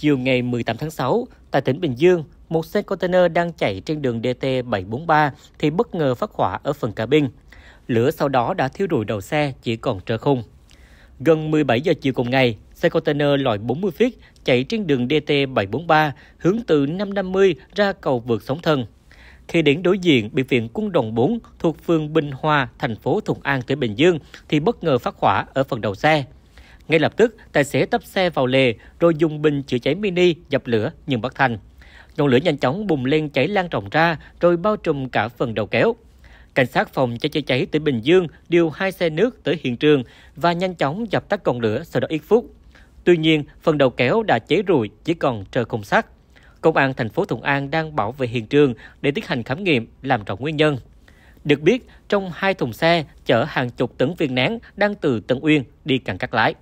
Chiều ngày 18 tháng 6, tại tỉnh Bình Dương, một xe container đang chạy trên đường DT743 thì bất ngờ phát hỏa ở phần cabin. Lửa sau đó đã thiêu rụi đầu xe, chỉ còn trơ khung. Gần 17 giờ chiều cùng ngày, xe container loại 40 feet chạy trên đường DT743 hướng từ 550 ra cầu vượt sóng thân. Khi đến đối diện bệnh viện Quân Đồng 4 thuộc phường Bình Hòa, thành phố Thuận An, tỉnh Bình Dương thì bất ngờ phát hỏa ở phần đầu xe. Ngay lập tức, tài xế tấp xe vào lề rồi dùng bình chữa cháy mini dập lửa nhưng bất thành. Ngọn lửa nhanh chóng bùng lên cháy lan rộng ra rồi bao trùm cả phần đầu kéo. Cảnh sát phòng cháy chữa cháy tỉnh Bình Dương điều hai xe nước tới hiện trường và nhanh chóng dập tắt ngọn lửa sau đó ít phút. Tuy nhiên, phần đầu kéo đã cháy rụi, chỉ còn trơ khung sắt. Công an thành phố Thuận An đang bảo vệ hiện trường để tiến hành khám nghiệm, làm rõ nguyên nhân. Được biết, trong hai thùng xe chở hàng chục tấn viên nén đang từ Tân Uyên đi Cần Cát Lái.